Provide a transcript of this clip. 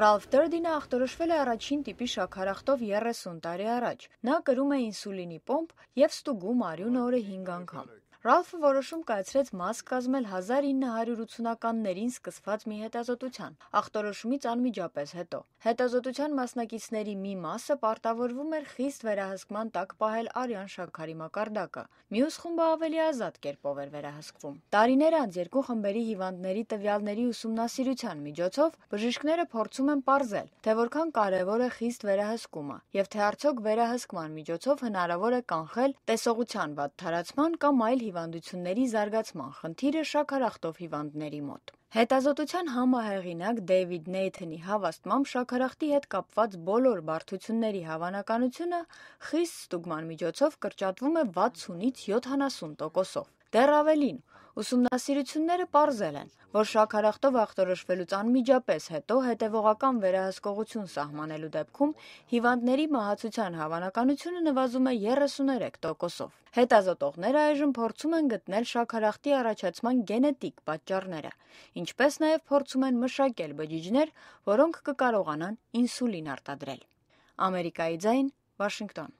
Ռալֆ Դերդինը ախտորոշվել է առաջին տիպի շաքարախտով 30 տարի առաջ։ Նա կրում է ինսուլինի պոմպ եւ ստուգում արյունը օրը 5 անգամ։ Ռալֆը որոշում կայացրեց մաս կազմել 1980-ականներին սկսված մի հետազոտության, ախտորոշումից անմիջապես հետո։ Հետազոտության մասնակիցների մի մասը պարտավորվում էր խիստ վերահսկման տակ պահել արյան շաքարի մակարդակը։ Մյուս խումբը ավելի ազատ կերպով էր վերահսկվում։ Տարիներ անց երկու խմբերի հիվանդների տվյալների ուսումնասիրության միջոցով բժիշկները փորձում են ողրել, թե որքան կարևոր է խիստ վերահսկումը եւ թե արդյոք վերահսկման միջոցով հնարավոր է կանխել տեսողության վատ թարացման կամ այլ հիվանդությունների զարգացման խնդիրը շաքարախտով հիվանդների մոտ։ Հետազոտության համահեղինակ Դեյվիդ Նեյթենի հավաստմամբ շաքարախտի հետ կապված բոլոր բարդությունների հավանականությունը խիստ ստուգման միջոցով կրճատվում է 60-ից 70%-ով։ Դեռ ավելին, ուսումնասիրությունները ողրզել են, որ շաքարախտով ախտորոշվելուց անմիջապես հետո հետևողական վերահսկողություն սահմանելու դեպքում հիվանդների մահացության հավանականությունը նվազում է 33%-ով։ Հետազոտողները այժմ փորձում են գտնել շաքարախտի առաջացման գենետիկ պատճառները, ինչպես նաև փորձում են մշակել բջիջներ, որոնք կկարողանան ինսուլին արտադրել։ Ամերիկայի ձայն, Վաշինգտոն։